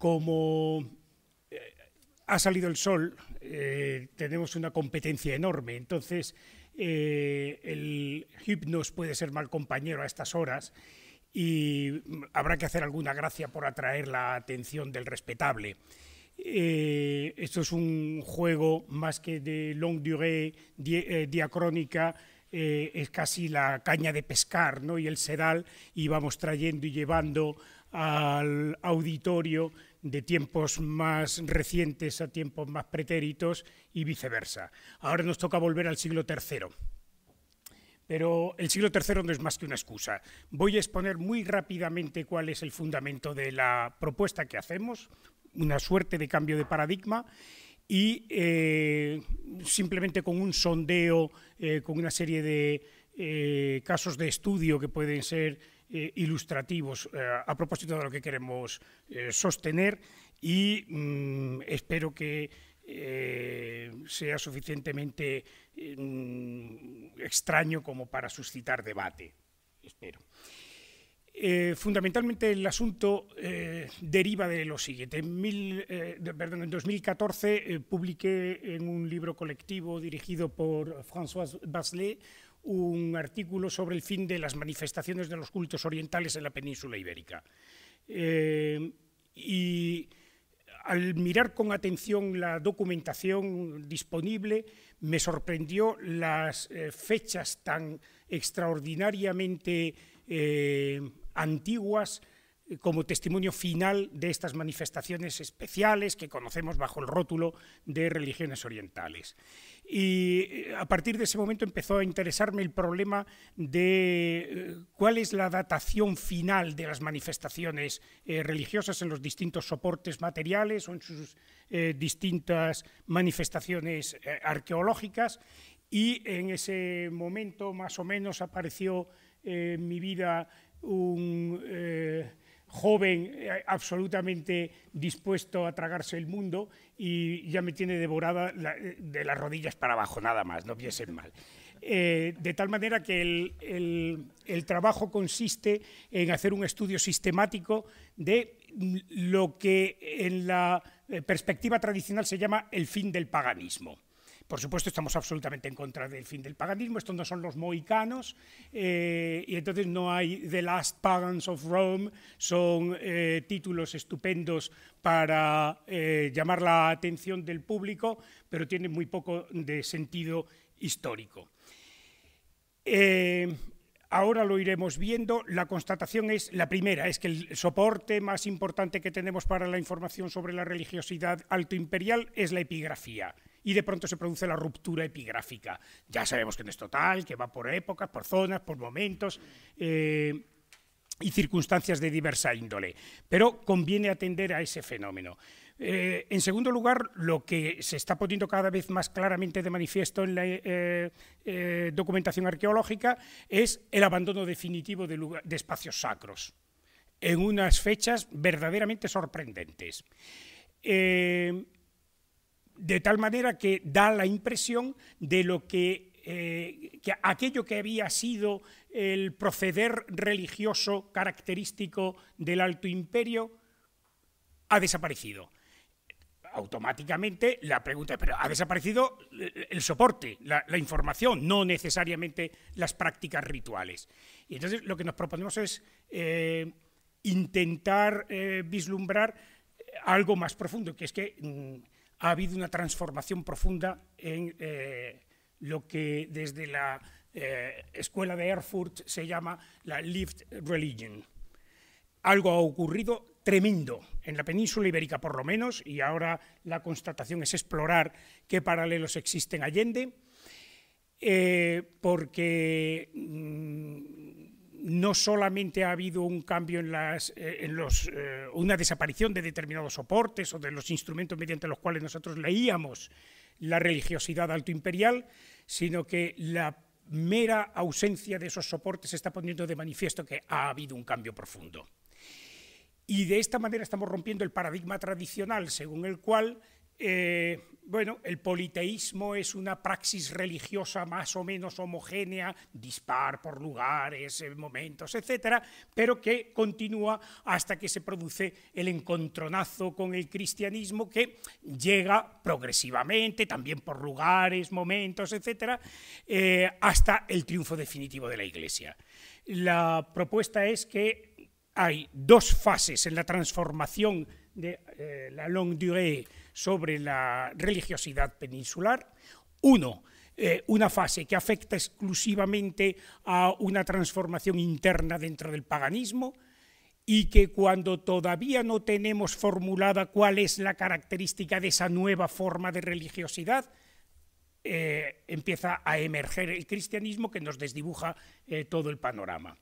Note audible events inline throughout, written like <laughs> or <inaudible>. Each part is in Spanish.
como eh, ha salido el sol, eh, tenemos una competencia enorme. Entonces, eh, el hipnos puede ser mal compañero a estas horas y mm, habrá que hacer alguna gracia por atraer la atención del respetable. esto es un juego más que de long durée, diacrónica, es casi la caña de pescar ¿no? y el sedal, y vamos trayendo y llevando al auditorio de tiempos más recientes a tiempos más pretéritos y viceversa. Ahora nos toca volver al siglo III. Pero el siglo III no es más que una excusa. Voy a exponer muy rápidamente cuál es el fundamento de la propuesta que hacemos, una suerte de cambio de paradigma y eh, simplemente con un sondeo, eh, con una serie de eh, casos de estudio que pueden ser eh, ilustrativos eh, a propósito de lo que queremos eh, sostener y mm, espero que sea suficientemente mm, extraño como para suscitar debate. fundamentalmente el asunto deriva de lo siguiente. En, 2014 publiqué en un libro colectivo dirigido por François Baselet un artículo sobre el fin de las manifestaciones de los cultos orientales en la península ibérica. Eh, y al mirar con atención la documentación disponible, me sorprendió las eh, fechas tan extraordinariamente eh, antiguas eh, como testimonio final de estas manifestaciones especiales que conocemos bajo el rótulo de religiones orientales. Y eh, a partir de ese momento empezó a interesarme el problema de eh, cuál es la datación final de las manifestaciones religiosas en los distintos soportes materiales o en sus distintas manifestaciones arqueológicas. Y en ese momento más o menos apareció en mi vida un joven, eh, absolutamente dispuesto a tragarse el mundo y ya me tiene devorada eh, de las rodillas para abajo, nada más, no piensen mal. Eh, de tal manera que el trabajo consiste en hacer un estudio sistemático de lo que en la perspectiva tradicional se llama el fin del paganismo. Por supuesto, estamos absolutamente en contra del fin del paganismo, estos no son los moicanos eh, y entonces no hay The Last Pagans of Rome, son eh, títulos estupendos para eh, llamar la atención del público, pero tienen muy poco de sentido histórico. Ahora lo iremos viendo. La constatación es la primera, es que el soporte más importante que tenemos para la información sobre la religiosidad altoimperial es la epigrafía y de pronto se produce la ruptura epigráfica. Ya sabemos que no es total, que va por épocas, por zonas, por momentos. Eh, y circunstancias de diversa índole, pero conviene atender a ese fenómeno. Eh, en segundo lugar, lo que se está poniendo cada vez más claramente de manifiesto en la eh, documentación arqueológica es el abandono definitivo de espacios sacros, en unas fechas verdaderamente sorprendentes de tal manera que da la impresión de lo eh, que, aquello que había sido el proceder religioso característico del Alto Imperio ha desaparecido automáticamente la pregunta, pero ha desaparecido el soporte, la, información, no necesariamente las prácticas rituales. Y entonces lo que nos proponemos es eh, intentar eh, vislumbrar algo más profundo, que es que mm, ha habido una transformación profunda en eh, lo que desde la eh, escuela de Erfurt se llama la Lift Religion. Algo ha ocurrido tremendo en la península ibérica por lo menos, y ahora la constatación es explorar qué paralelos existen Allende, eh, porque mm, no solamente ha habido un cambio en, las, eh, eh, una desaparición de determinados soportes o de los instrumentos mediante los cuales nosotros leíamos la religiosidad altoimperial, sino que la mera ausencia de esos soportes está poniendo de manifiesto que ha habido un cambio profundo. Y de esta manera estamos rompiendo el paradigma tradicional según el cual eh, bueno, el politeísmo es una praxis religiosa más o menos homogénea, dispar por lugares, eh, momentos, etcétera, pero que continúa hasta que se produce el encontronazo con el cristianismo que llega progresivamente, también por lugares, momentos, etcétera, eh, hasta el triunfo definitivo de la Iglesia. La propuesta es que hay dos fases en la transformación de la longue durée sobre la religiosidad peninsular. Uno, eh, una fase que afecta exclusivamente a una transformación interna dentro del paganismo y que cuando todavía no tenemos formulada cuál es la característica de esa nueva forma de religiosidad, eh, empieza a emerger el cristianismo que nos desdibuja eh, todo el panorama.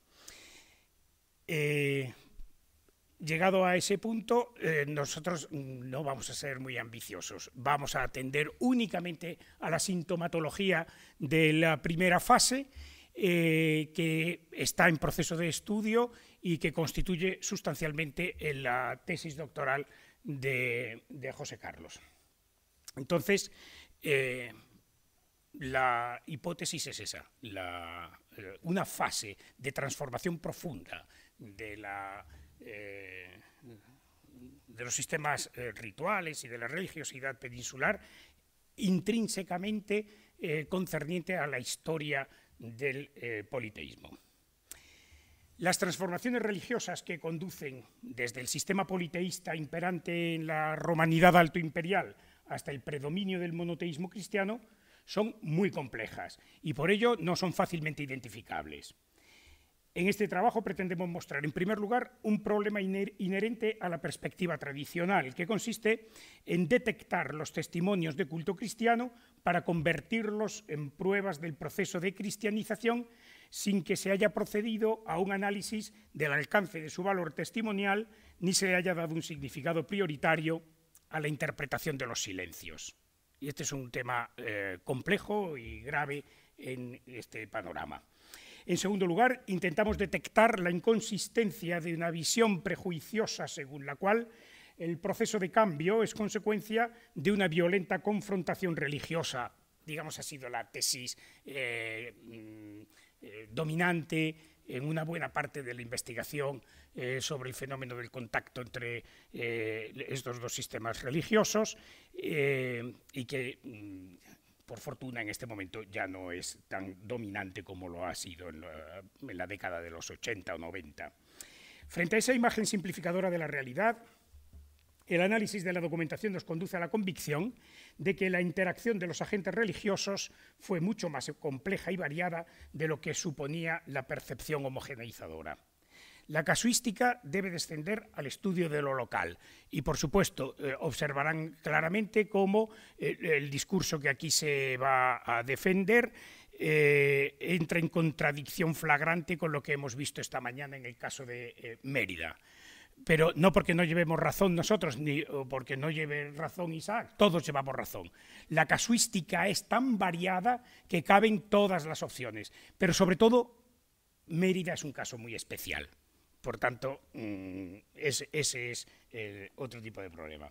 Llegado a ese punto, eh, nosotros no vamos a ser muy ambiciosos. Vamos a atender únicamente a la sintomatología de la primera fase, eh, que está en proceso de estudio y que constituye sustancialmente eh, la tesis doctoral de, José Carlos. Entonces, la hipótesis es esa, una fase de transformación profunda de la eh, de los sistemas eh, rituales y de la religiosidad peninsular intrínsecamente eh, concerniente a la historia del politeísmo. Las transformaciones religiosas que conducen desde el sistema politeísta imperante en la romanidad altoimperial hasta el predominio del monoteísmo cristiano son muy complejas y por ello no son fácilmente identificables. En este trabajo pretendemos mostrar, en primer lugar, un problema inherente a la perspectiva tradicional, que consiste en detectar los testimonios de culto cristiano para convertirlos en pruebas del proceso de cristianización sin que se haya procedido a un análisis del alcance de su valor testimonial ni se haya dado un significado prioritario a la interpretación de los silencios. Y este es un tema eh, complejo y grave en este panorama. En segundo lugar, intentamos detectar la inconsistencia de una visión prejuiciosa según la cual el proceso de cambio es consecuencia de una violenta confrontación religiosa. Digamos, ha sido la tesis eh, mm, eh, dominante en una buena parte de la investigación eh, sobre el fenómeno del contacto entre estos dos sistemas religiosos y que mm, por fortuna en este momento ya no es tan dominante como lo ha sido en la, década de los 80 o 90. Frente a esa imagen simplificadora de la realidad, el análisis de la documentación nos conduce a la convicción de que la interacción de los agentes religiosos fue mucho más compleja y variada de lo que suponía la percepción homogeneizadora. La casuística debe descender al estudio de lo local y, por supuesto, eh, observarán claramente cómo eh, el discurso que aquí se va a defender eh, entra en contradicción flagrante con lo que hemos visto esta mañana en el caso de Mérida pero no porque no llevemos razón nosotros, ni porque no lleve razón Isaac, todos llevamos razón. La casuística es tan variada que caben todas las opciones, pero sobre todo Mérida es un caso muy especial. Por tanto, mm, ese, es otro tipo de problema.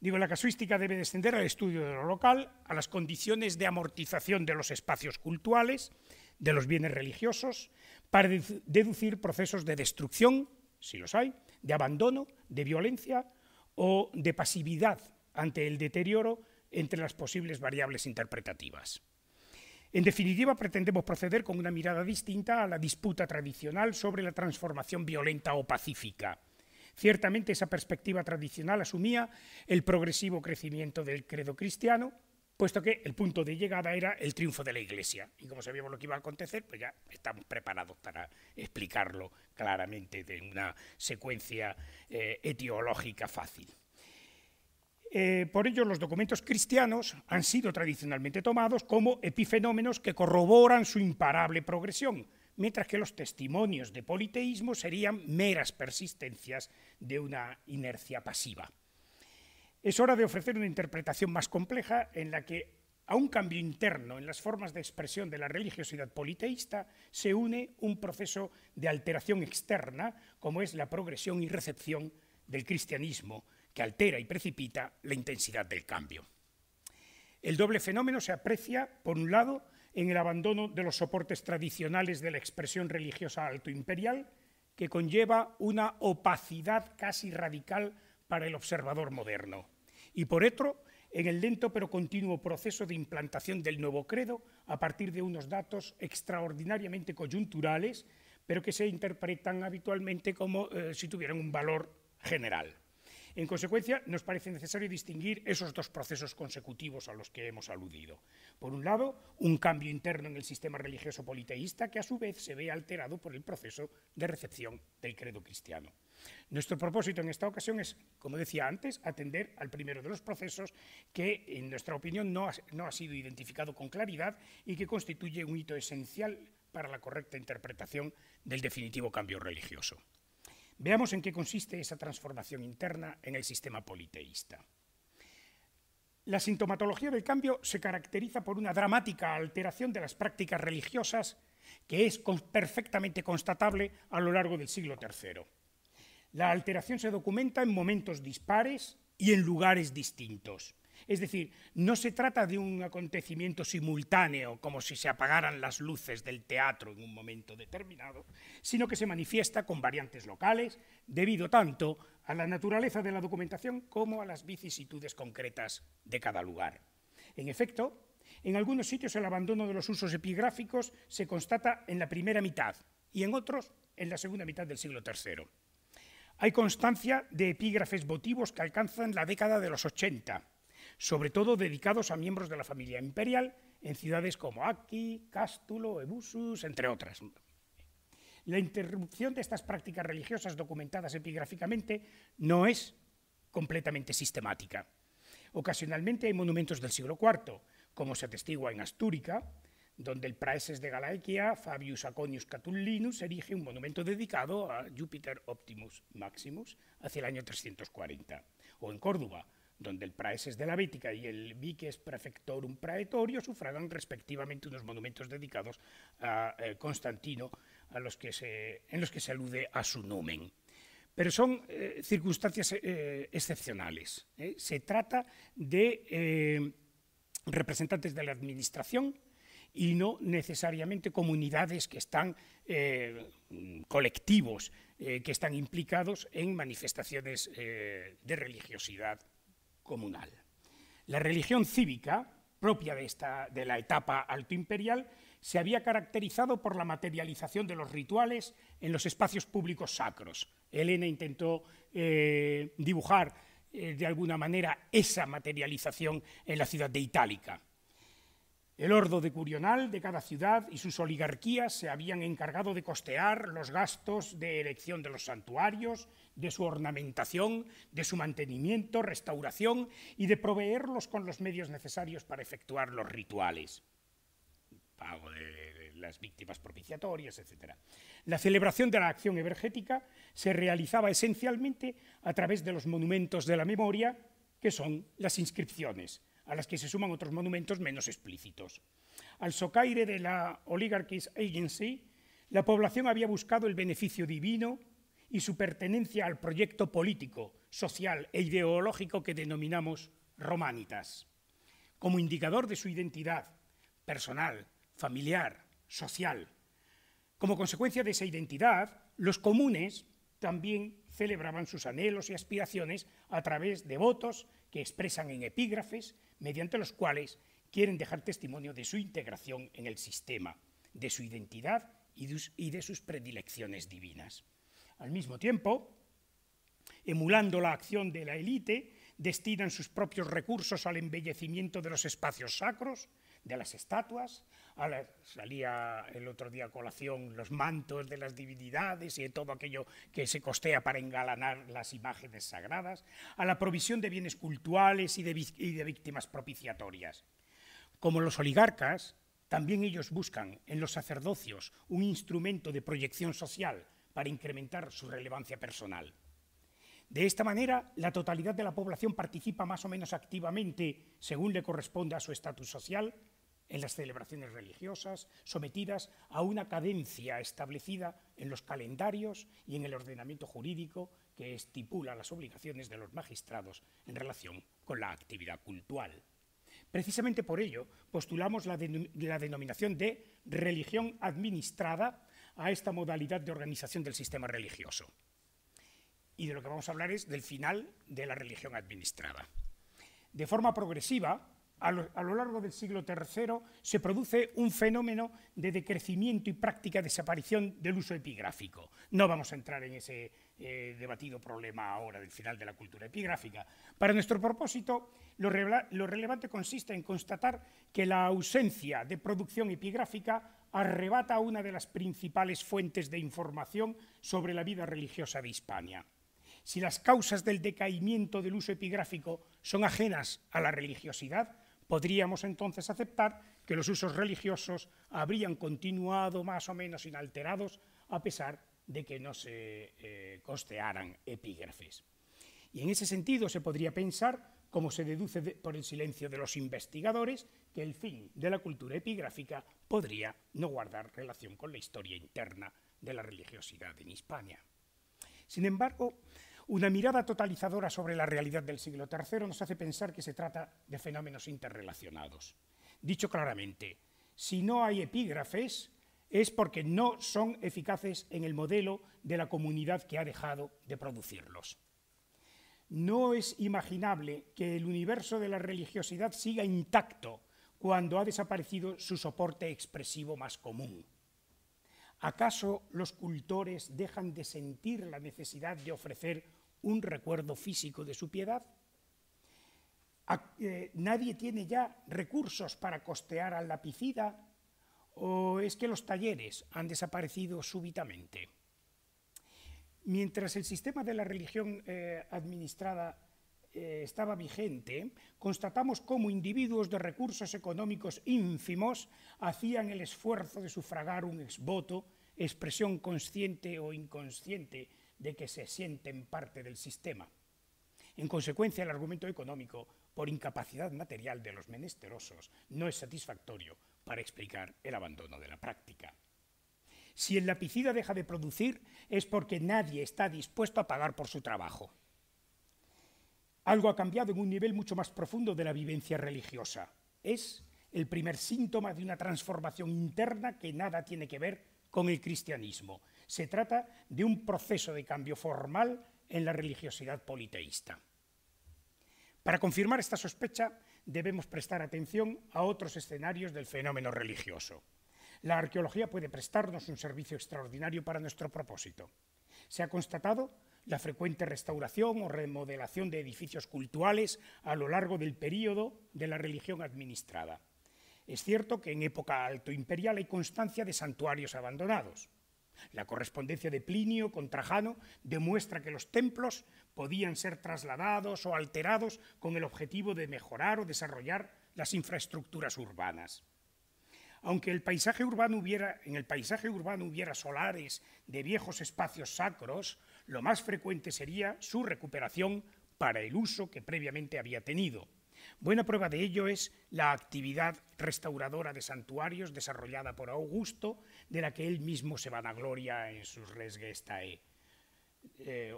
Digo, la casuística debe descender al estudio de lo local, a las condiciones de amortización de los espacios culturales, de los bienes religiosos, para deducir procesos de destrucción, si los hay, de abandono, de violencia o de pasividad ante el deterioro entre las posibles variables interpretativas. En definitiva, pretendemos proceder con una mirada distinta a la disputa tradicional sobre la transformación violenta o pacífica. Ciertamente esa perspectiva tradicional asumía el progresivo crecimiento del credo cristiano, puesto que el punto de llegada era el triunfo de la Iglesia. Y como sabíamos lo que iba a acontecer, pues ya estamos preparados para explicarlo claramente de una secuencia eh, etiológica fácil. Eh, por ello, los documentos cristianos han sido tradicionalmente tomados como epifenómenos que corroboran su imparable progresión, mientras que los testimonios de politeísmo serían meras persistencias de una inercia pasiva. Es hora de ofrecer una interpretación más compleja en la que a un cambio interno en las formas de expresión de la religiosidad politeísta se une un proceso de alteración externa, como es la progresión y recepción del cristianismo, que altera y precipita la intensidad del cambio. El doble fenómeno se aprecia, por un lado, en el abandono de los soportes tradicionales de la expresión religiosa altoimperial, que conlleva una opacidad casi radical para el observador moderno, y por otro, en el lento pero continuo proceso de implantación del nuevo credo a partir de unos datos extraordinariamente coyunturales, pero que se interpretan habitualmente como eh, si tuvieran un valor general. En consecuencia, nos parece necesario distinguir esos dos procesos consecutivos a los que hemos aludido. Por un lado, un cambio interno en el sistema religioso politeísta que a su vez se ve alterado por el proceso de recepción del credo cristiano. Nuestro propósito en esta ocasión es, como decía antes, atender al primero de los procesos que, en nuestra opinión, no ha, sido identificado con claridad y que constituye un hito esencial para la correcta interpretación del definitivo cambio religioso. Veamos en qué consiste esa transformación interna en el sistema politeísta. La sintomatología del cambio se caracteriza por una dramática alteración de las prácticas religiosas que es perfectamente constatable a lo largo del siglo III. La alteración se documenta en momentos dispares y en lugares distintos. Es decir, no se trata de un acontecimiento simultáneo, como si se apagaran las luces del teatro en un momento determinado, sino que se manifiesta con variantes locales, debido tanto a la naturaleza de la documentación como a las vicisitudes concretas de cada lugar. En efecto, en algunos sitios el abandono de los usos epigráficos se constata en la primera mitad y en otros en la segunda mitad del siglo III. Hay constancia de epígrafes votivos que alcanzan la década de los 80 sobre todo dedicados a miembros de la familia imperial en ciudades como Aqui, Cástulo, Ebusus, entre otras. La interrupción de estas prácticas religiosas documentadas epigráficamente no es completamente sistemática. Ocasionalmente hay monumentos del siglo IV, como se atestigua en Astúrica, donde el Praeses de Galaequia, Fabius Aconius Catullinus, erige un monumento dedicado a Júpiter Optimus Maximus hacia el año 340, o en Córdoba, donde el praes es de la Bética y el viques es prefectorum praetorio, sufragan respectivamente unos monumentos dedicados a eh, Constantino, a los en los que se alude a su nomen. Pero son eh, circunstancias eh, excepcionales. Se trata de representantes de la administración y no necesariamente comunidades que están, colectivos que están implicados en manifestaciones de religiosidad comunal. La religión cívica, propia de, esta, de la etapa altoimperial, se había caracterizado por la materialización de los rituales en los espacios públicos sacros. Elena intentó eh, dibujar eh, de alguna manera esa materialización en la ciudad de Itálica. El ordo de Curional de cada ciudad y sus oligarquías se habían encargado de costear los gastos de erección de los santuarios, de su ornamentación, de su mantenimiento, restauración y de proveerlos con los medios necesarios para efectuar los rituales. Pago de las víctimas propiciatorias, etc. La celebración de la acción evergética se realizaba esencialmente a través de los monumentos de la memoria, que son las inscripciones, a las que se suman otros monumentos menos explícitos. Al socaire de la Oligarchies Agency, la población había buscado el beneficio divino y su pertenencia al proyecto político, social e ideológico que denominamos románitas. Como indicador de su identidad personal, familiar, social. Como consecuencia de esa identidad, los comunes también celebraban sus anhelos y aspiraciones a través de votos que expresan en epígrafes, mediante los cuales quieren dejar testimonio de su integración en el sistema, de su identidad y de sus predilecciones divinas. Al mismo tiempo, emulando la acción de la élite, destinan sus propios recursos al embellecimiento de los espacios sacros, de las estatuas, salía el otro día a colación los mantos de las divinidades y de todo aquello que se costea para engalanar las imágenes sagradas, a la provisión de bienes culturales y de, víctimas propiciatorias. Como los oligarcas, también ellos buscan en los sacerdocios un instrumento de proyección social para incrementar su relevancia personal. De esta manera, la totalidad de la población participa más o menos activamente, según le corresponde a su estatus social, en las celebraciones religiosas, sometidas a una cadencia establecida en los calendarios y en el ordenamiento jurídico que estipula las obligaciones de los magistrados en relación con la actividad cultural. Precisamente por ello postulamos la, la denominación de religión administrada a esta modalidad de organización del sistema religioso. Y de lo que vamos a hablar es del final de la religión administrada. De forma progresiva, a lo, largo del siglo III se produce un fenómeno de decrecimiento y práctica desaparición del uso epigráfico. No vamos a entrar en ese eh, debatido problema ahora del final de la cultura epigráfica. Para nuestro propósito, lo, lo relevante consiste en constatar que la ausencia de producción epigráfica arrebata una de las principales fuentes de información sobre la vida religiosa de Hispania si las causas del decaimiento del uso epigráfico son ajenas a la religiosidad, Podríamos entonces aceptar que los usos religiosos habrían continuado más o menos inalterados a pesar de que no se eh, costearan epígrafes. Y en ese sentido se podría pensar, como se deduce por el silencio de los investigadores, que el fin de la cultura epigráfica podría no guardar relación con la historia interna de la religiosidad en España. Sin embargo, una mirada totalizadora sobre la realidad del siglo III nos hace pensar que se trata de fenómenos interrelacionados. Dicho claramente, si no hay epígrafes es porque no son eficaces en el modelo de la comunidad que ha dejado de producirlos. No es imaginable que el universo de la religiosidad siga intacto cuando ha desaparecido su soporte expresivo más común. ¿Acaso los cultores dejan de sentir la necesidad de ofrecer un recuerdo físico de su piedad. Eh, nadie tiene ya recursos para costear al lapicida o es que los talleres han desaparecido súbitamente. Mientras el sistema de la religión eh, administrada eh, estaba vigente, constatamos cómo individuos de recursos económicos ínfimos hacían el esfuerzo de sufragar un exvoto, expresión consciente o inconsciente de que se sienten parte del sistema. En consecuencia, el argumento económico por incapacidad material de los menesterosos no es satisfactorio para explicar el abandono de la práctica. Si el lapicida deja de producir es porque nadie está dispuesto a pagar por su trabajo. Algo ha cambiado en un nivel mucho más profundo de la vivencia religiosa. Es el primer síntoma de una transformación interna que nada tiene que ver con el cristianismo, se trata de un proceso de cambio formal en la religiosidad politeísta. Para confirmar esta sospecha debemos prestar atención a otros escenarios del fenómeno religioso. La arqueología puede prestarnos un servicio extraordinario para nuestro propósito. Se ha constatado la frecuente restauración o remodelación de edificios cultuales a lo largo del período de la religión administrada. Es cierto que en época altoimperial hay constancia de santuarios abandonados. La correspondencia de Plinio con Trajano demuestra que los templos podían ser trasladados o alterados con el objetivo de mejorar o desarrollar las infraestructuras urbanas. Aunque en el paisaje urbano hubiera solares de viejos espacios sacros, lo más frecuente sería su recuperación para el uso que previamente había tenido Buena prueba de ello es la actividad restauradora de santuarios desarrollada por Augusto, de la que él mismo se vanagloria en sus Res Gestae.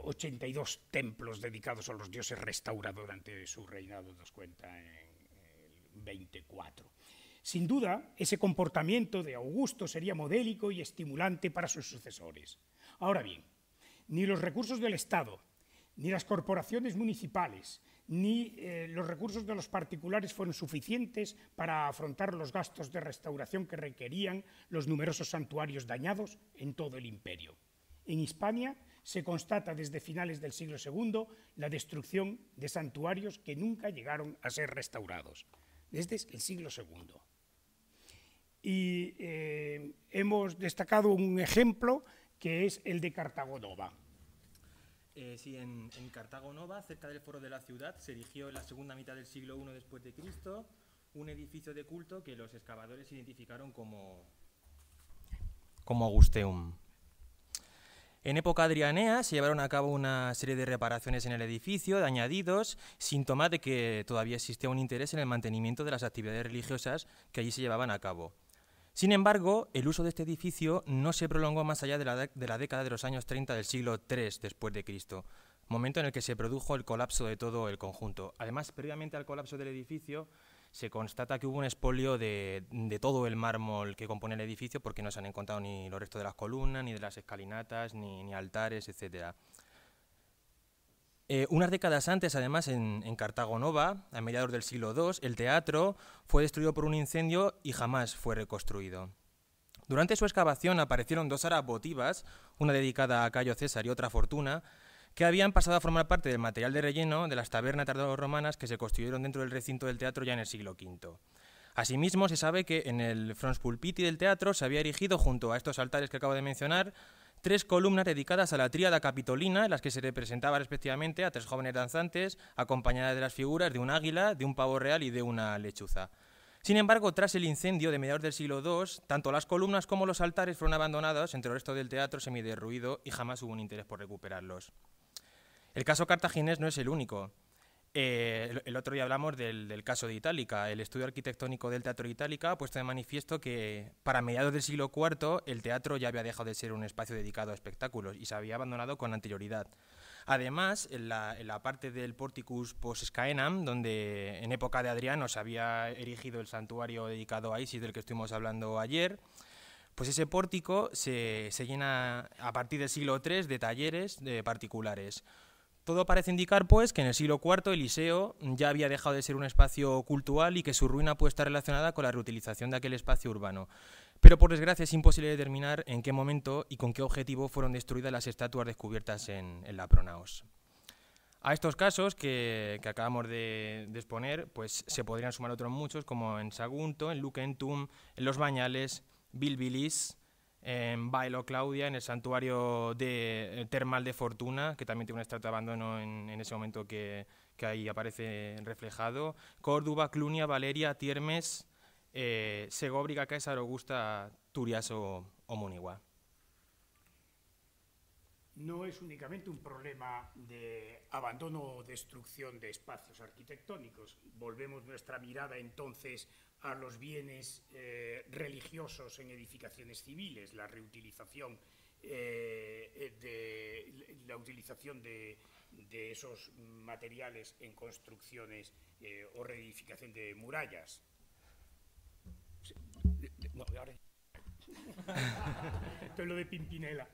82 templos dedicados a los dioses restaurados durante su reinado, nos cuenta en el 24. Sin duda, ese comportamiento de Augusto sería modélico y estimulante para sus sucesores. Ahora bien, ni los recursos del Estado, ni las corporaciones municipales, ni eh, los recursos de los particulares fueron suficientes para afrontar los gastos de restauración que requerían los numerosos santuarios dañados en todo el imperio. En España se constata desde finales del siglo II la destrucción de santuarios que nunca llegaron a ser restaurados, desde el siglo II. Y eh, hemos destacado un ejemplo que es el de Cartagonova. Eh, sí, en, Cartago Nova, cerca del foro de la ciudad, se erigió en la segunda mitad del siglo I después de Cristo un edificio de culto que los excavadores identificaron como, como Augusteum. En época adrianea se llevaron a cabo una serie de reparaciones en el edificio, de añadidos, síntomas de que todavía existía un interés en el mantenimiento de las actividades religiosas que allí se llevaban a cabo. Sin embargo, el uso de este edificio no se prolongó más allá de la, década de los años 30 del siglo III después de Cristo, momento en el que se produjo el colapso de todo el conjunto. Además, previamente al colapso del edificio, se constata que hubo un expolio de, todo el mármol que compone el edificio porque no se han encontrado ni los restos de las columnas, ni de las escalinatas, ni, ni altares, etc. Eh, unas décadas antes, además, en, Cartago Nova, a mediados del siglo II, el teatro fue destruido por un incendio y jamás fue reconstruido. Durante su excavación aparecieron dos aras votivas, una dedicada a Cayo César y otra a Fortuna, que habían pasado a formar parte del material de relleno de las tabernas tardoromanas que se construyeron dentro del recinto del teatro ya en el siglo V. Asimismo, se sabe que en el pulpiti del teatro se había erigido, junto a estos altares que acabo de mencionar, tres columnas dedicadas a la tríada capitolina, en las que se representaba respectivamente a tres jóvenes danzantes, acompañadas de las figuras de un águila, de un pavo real y de una lechuza. Sin embargo, tras el incendio de mediados del siglo II, tanto las columnas como los altares fueron abandonados entre el resto del teatro semiderruido y jamás hubo un interés por recuperarlos. El caso cartaginés no es el único. Eh, el, otro día hablamos del, caso de Itálica. El estudio arquitectónico del Teatro Itálica ha puesto de manifiesto que para mediados del siglo IV el teatro ya había dejado de ser un espacio dedicado a espectáculos y se había abandonado con anterioridad. Además, en la, parte del Porticus post-Scaenam, donde en época de Adriano se había erigido el santuario dedicado a Isis del que estuvimos hablando ayer, pues ese pórtico se, se llena a partir del siglo III de talleres de particulares. Todo parece indicar, pues, que en el siglo IV Eliseo ya había dejado de ser un espacio cultural y que su ruina puede estar relacionada con la reutilización de aquel espacio urbano. Pero por desgracia es imposible determinar en qué momento y con qué objetivo fueron destruidas las estatuas descubiertas en, la Pronaos. A estos casos que, acabamos de, exponer, pues se podrían sumar otros muchos, como en Sagunto, en Lucentum, en Los Bañales, Bilbilis, en Bailo Claudia, en el santuario de, eh, termal de Fortuna, que también tiene un estrato de abandono en, ese momento que, ahí aparece reflejado. Córdoba, Clunia, Valeria, Tiermes, Segobriga eh, Segóbriga, Augusta, Turiaso o, no es únicamente un problema de abandono o destrucción de espacios arquitectónicos. Volvemos nuestra mirada entonces a los bienes eh, religiosos en edificaciones civiles, la reutilización eh, eh, de la utilización de, esos materiales en construcciones o reedificación de murallas. <laughs> Esto es lo de Pimpinela.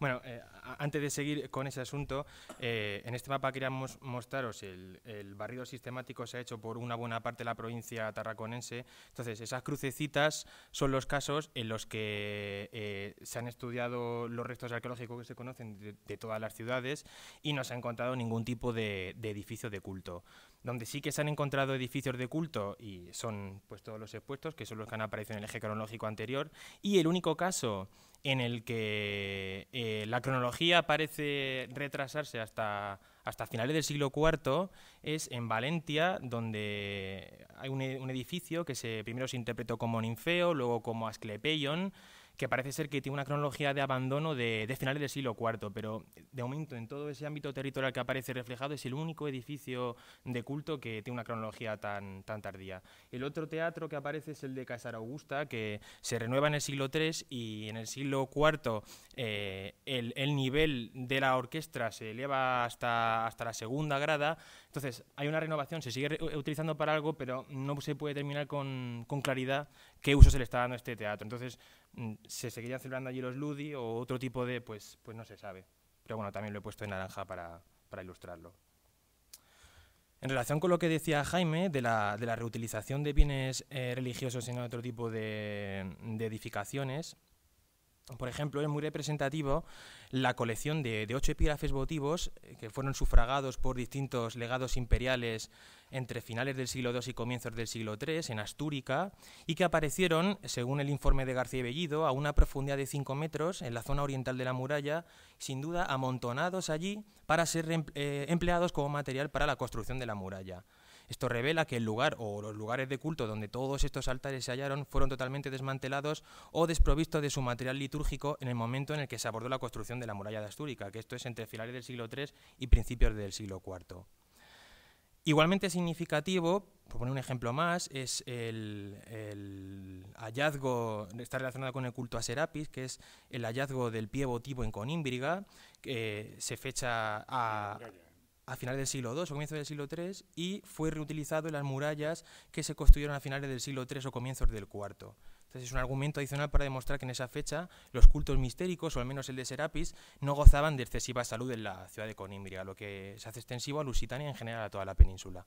Bueno, eh, antes de seguir con ese asunto, eh, en este mapa queríamos mostraros el, barrido sistemático se ha hecho por una buena parte de la provincia tarraconense. Entonces, esas crucecitas son los casos en los que eh, se han estudiado los restos arqueológicos que se conocen de, todas las ciudades y no se ha encontrado ningún tipo de, de edificio de culto donde sí que se han encontrado edificios de culto y son pues todos los expuestos, que son los que han aparecido en el eje cronológico anterior, y el único caso en el que eh, la cronología parece retrasarse hasta, finales del siglo IV, es en Valencia, donde hay e-, un, edificio que se, primero se interpretó como Ninfeo, luego como Asclepeion, que parece ser que tiene una cronología de abandono de, de, finales del siglo IV, pero eh, de momento en todo ese ámbito territorial que aparece reflejado es el único edificio de culto que tiene una cronología tan, tan tardía. El otro teatro que aparece es el de Casar Augusta, que se renueva en el siglo III y en el siglo IV eh, el, el, nivel de la orquesta se eleva hasta, hasta la segunda grada. Entonces hay una renovación, se sigue utilizando para algo, pero no se puede determinar con, con claridad qué uso se le está dando a este teatro. Entonces, Mm, se seguirían celebrando allí los Ludi o otro tipo de, pues, pues no se sabe. Pero bueno, también lo he puesto en naranja para, ilustrarlo. En relación con lo que decía Jaime de la, reutilización de bienes eh, religiosos en otro tipo de, edificaciones, por ejemplo, es muy representativo la colección de, de ocho epígrafes votivos eh, que fueron sufragados por distintos legados imperiales entre finales del siglo II y comienzos del siglo III en Astúrica y que aparecieron, según el informe de García Bellido, a una profundidad de 5 metros en la zona oriental de la muralla, sin duda amontonados allí para ser em, eh, empleados como material para la construcción de la muralla. Esto revela que el lugar o los lugares de culto donde todos estos altares se hallaron fueron totalmente desmantelados o desprovistos de su material litúrgico en el momento en el que se abordó la construcción de la muralla de Astúrica, que esto es entre finales del siglo III y principios del siglo IV. Igualmente significativo, por poner un ejemplo más, es el, hallazgo, está relacionado con el culto a Serapis, que es el hallazgo del pie votivo en Conímbriga, que se fecha a, a finales del siglo II o comienzos del siglo III y fue reutilizado en las murallas que se construyeron a finales del siglo III o comienzos del IV. Entonces es un argumento adicional para demostrar que en esa fecha los cultos mistéricos, o al menos el de Serapis, no gozaban de excesiva salud en la ciudad de Conimbria, lo que se hace extensivo a Lusitania en general a toda la península.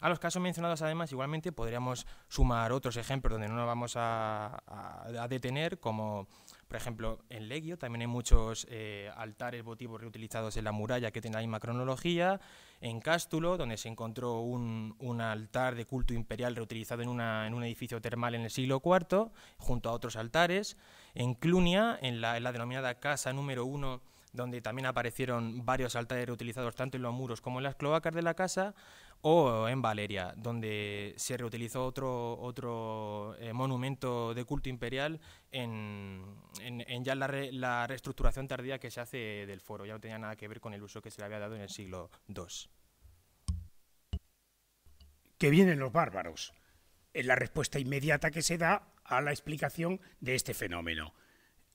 A los casos mencionados, además, igualmente podríamos sumar otros ejemplos donde no nos vamos a, detener, como por ejemplo en Legio, también hay muchos eh, altares votivos reutilizados en la muralla que tienen la misma cronología, en Cástulo, donde se encontró un, altar de culto imperial reutilizado en, un edificio termal en el siglo IV, junto a otros altares. En Clunia, en la, denominada Casa número 1, donde también aparecieron varios altares reutilizados tanto en los muros como en las cloacas de la casa, o en Valeria, donde se reutilizó otro, otro eh, monumento de culto imperial en, en, ya la, la, reestructuración tardía que se hace del foro. Ya no tenía nada que ver con el uso que se le había dado en el siglo II. Que vienen los bárbaros. Es la respuesta inmediata que se da a la explicación de este fenómeno.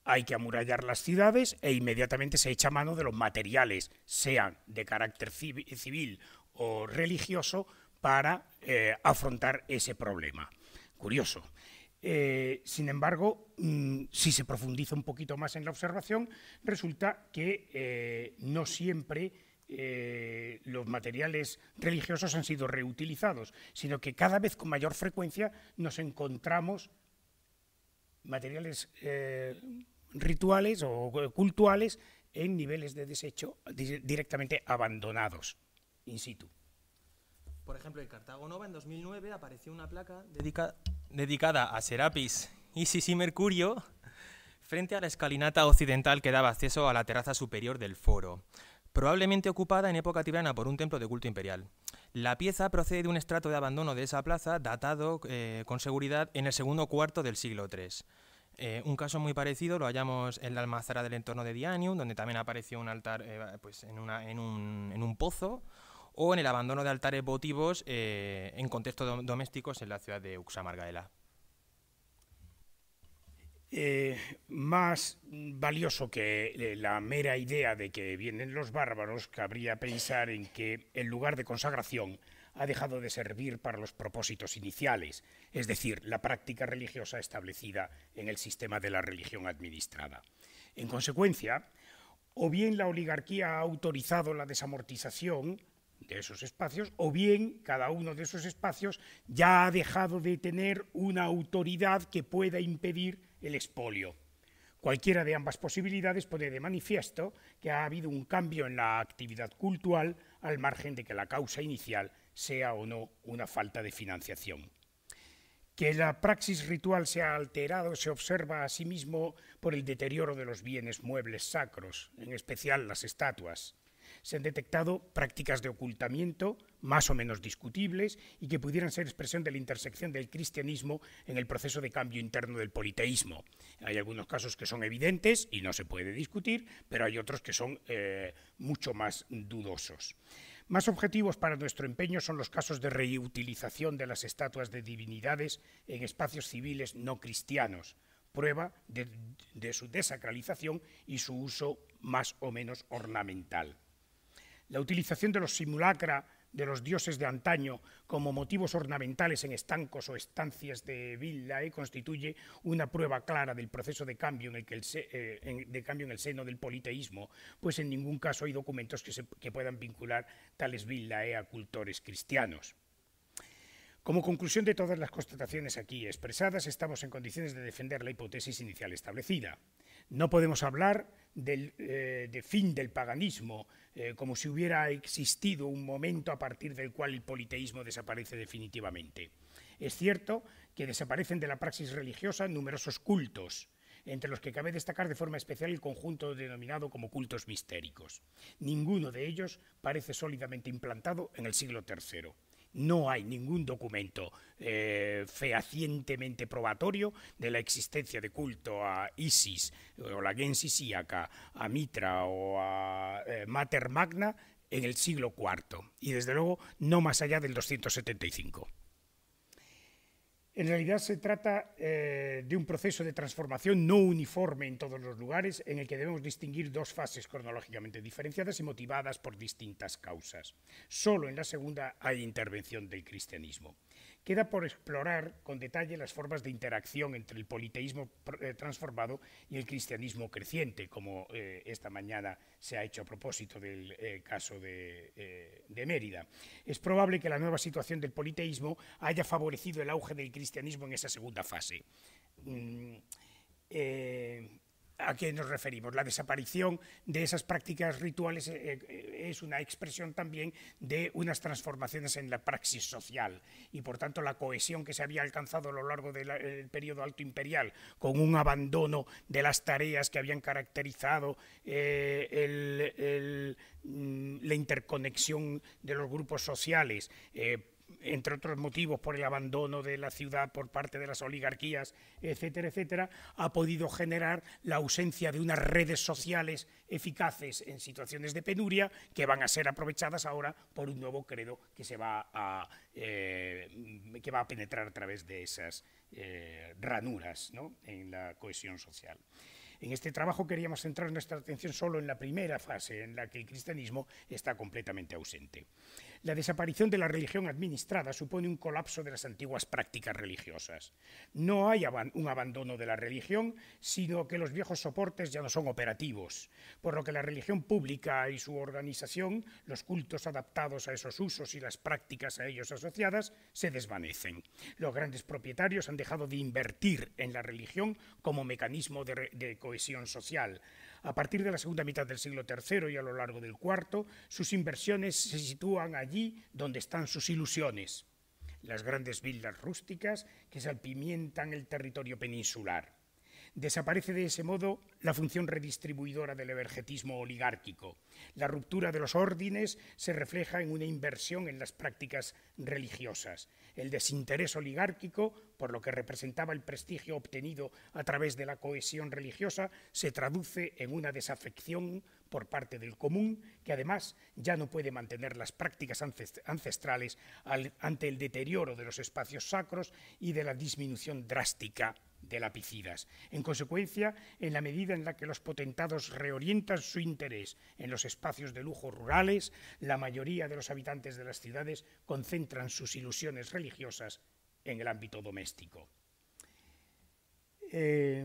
Hay que amurallar las ciudades e inmediatamente se echa mano de los materiales, sean de carácter civil o religioso para eh, afrontar ese problema. Curioso. Eh, sin embargo, mm, si se profundiza un poquito más en la observación, resulta que eh, no siempre los materiales religiosos han sido reutilizados, sino que cada vez con mayor frecuencia nos encontramos materiales rituales o cultuales en niveles de desecho directamente abandonados in situ. Por ejemplo, en Cartago Nova en 2009 apareció una placa dedicada a Serapis Isis y Mercurio frente a la escalinata occidental que daba acceso a la terraza superior del foro, probablemente ocupada en época tirana por un templo de culto imperial. La pieza procede de un estrato de abandono de esa plaza datado eh, con seguridad en el segundo cuarto del siglo III. Eh, un caso muy parecido lo hallamos en la almazara del entorno de Dianium, donde también apareció un altar eh, pues en, un, pozo, o en el abandono de altares votivos eh, en contextos domésticos en la ciudad de Uxamargaela. Eh, más valioso que eh, la mera idea de que vienen los bárbaros, cabría pensar en que el lugar de consagración ha dejado de servir para los propósitos iniciales, es decir, la práctica religiosa establecida en el sistema de la religión administrada. En consecuencia, o bien la oligarquía ha autorizado la desamortización de esos espacios, o bien cada uno de esos espacios ya ha dejado de tener una autoridad que pueda impedir el expolio. Cualquiera de ambas posibilidades pone de manifiesto que ha habido un cambio en la actividad cultural al margen de que la causa inicial sea o no una falta de financiación. Que la praxis ritual se ha alterado se observa asimismo por el deterioro de los bienes muebles sacros, en especial las estatuas se han detectado prácticas de ocultamiento más o menos discutibles y que pudieran ser expresión de la intersección del cristianismo en el proceso de cambio interno del politeísmo. Hay algunos casos que son evidentes y no se puede discutir, pero hay otros que son eh, mucho más dudosos. Más objetivos para nuestro empeño son los casos de reutilización de las estatuas de divinidades en espacios civiles no cristianos, prueba de su desacralización y su uso más o menos ornamental la utilización de los simulacra de los dioses de antaño como motivos ornamentales en estancos o estancias de Villae eh, constituye una prueba clara del proceso eh, de cambio en el, seno del politeísmo, pues en ningún caso hay documentos que, se, puedan vincular tales Villae eh, a cultores cristianos. Como conclusión de todas las constataciones aquí expresadas, estamos en condiciones de defender la hipótesis inicial establecida. No podemos hablar del eh, fin del paganismo, eh, como si hubiera existido un momento a partir del cual el politeísmo desaparece definitivamente. Es cierto que desaparecen de la praxis religiosa numerosos cultos, entre los que cabe destacar de forma especial el conjunto denominado como cultos mistéricos. Ninguno de ellos parece sólidamente implantado en el siglo III no hay ningún documento eh, fehacientemente probatorio de la existencia de culto a Isis o la Gensisíaca, a Mitra o a eh, Mater Magna en el siglo IV y desde luego no más allá del 275. En realidad se trata eh, de un proceso de transformación no uniforme en todos los lugares, en el que debemos distinguir dos fases cronológicamente diferenciadas y motivadas por distintas causas. Solo en la segunda hay intervención del cristianismo. Queda por explorar con detalle las formas de interacción entre el politeísmo eh, transformado y el cristianismo creciente, como eh, esta mañana se ha hecho a propósito del eh, caso de, Mérida. Es probable que la nueva situación del politeísmo haya favorecido el auge del cristianismo en esa segunda fase. Mm, a qué nos referimos. La desaparición de esas prácticas rituales eh, eh, eh, es una expresión también de unas transformaciones en la praxis social y, por tanto, la cohesión que se había alcanzado a lo largo del periodo alto imperial, con un abandono de las tareas que habían caracterizado mm, la interconexión de los grupos sociales entre otros motivos por el abandono de la ciudad por parte de las oligarquías, etcétera, etcétera, ha podido generar la ausencia de unas redes sociales eficaces en situaciones de penuria que van a ser aprovechadas ahora por un nuevo credo que se va a, eh, que va a penetrar a través de esas eh, ranuras en la cohesión social. En este trabajo queríamos centrar nuestra atención solo en la primera fase, en la que el cristianismo está completamente ausente. La desaparición de la religión administrada supone un colapso de las antiguas prácticas religiosas. No hay un abandono de la religión, sino que los viejos soportes ya no son operativos, por lo que la religión pública y su organización, los cultos adaptados a esos usos y las prácticas a ellos asociadas, se desvanecen. Los grandes propietarios han dejado de invertir en la religión como mecanismo de cohesión social, a partir de la segunda mitad del siglo III y a lo largo del IV, sus inversiones se sitúan allí donde están sus ilusiones, las grandes villas rústicas que salpimientan el territorio peninsular. Desaparece de ese modo la función redistribuidora del evergetismo oligárquico. La ruptura de los órdenes se refleja en una inversión en las prácticas religiosas. El desinterés oligárquico, por lo que representaba el prestigio obtenido a través de la cohesión religiosa, se traduce en una desafección por parte del común, que además ya no puede mantener las prácticas ancestrales ante el deterioro de los espacios sacros y de la disminución drástica de lapicidas. En consecuencia, en la medida en la que los potentados reorientan su interés en los espacios de lujo rurales, la mayoría de los habitantes de las ciudades concentran sus ilusiones religiosas en el ámbito doméstico. Eh,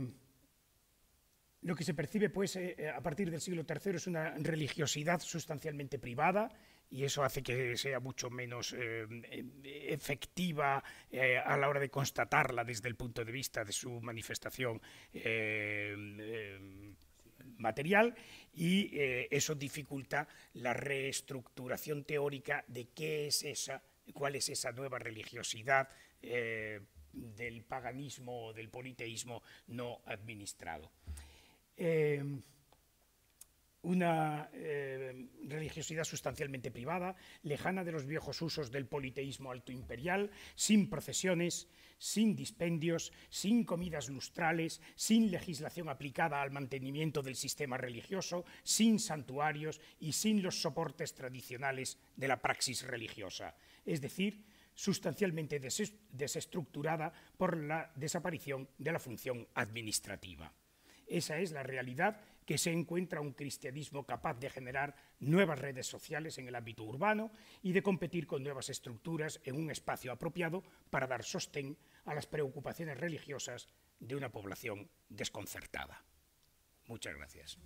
lo que se percibe, pues, eh, a partir del siglo III es una religiosidad sustancialmente privada, y eso hace que sea mucho menos eh, efectiva eh, a la hora de constatarla desde el punto de vista de su manifestación eh, material y eso dificulta la reestructuración teórica de qué es esa, cuál es esa nueva religiosidad del paganismo o del politeísmo no administrado una eh, religiosidad sustancialmente privada, lejana de los viejos usos del politeísmo alto imperial, sin procesiones, sin dispendios, sin comidas lustrales, sin legislación aplicada al mantenimiento del sistema religioso, sin santuarios y sin los soportes tradicionales de la praxis religiosa, es decir, sustancialmente desestructurada por la desaparición de la función administrativa. Esa es la realidad que se encuentra un cristianismo capaz de generar nuevas redes sociales en el ámbito urbano y de competir con nuevas estructuras en un espacio apropiado para dar sostén a las preocupaciones religiosas de una población desconcertada. Muchas gracias.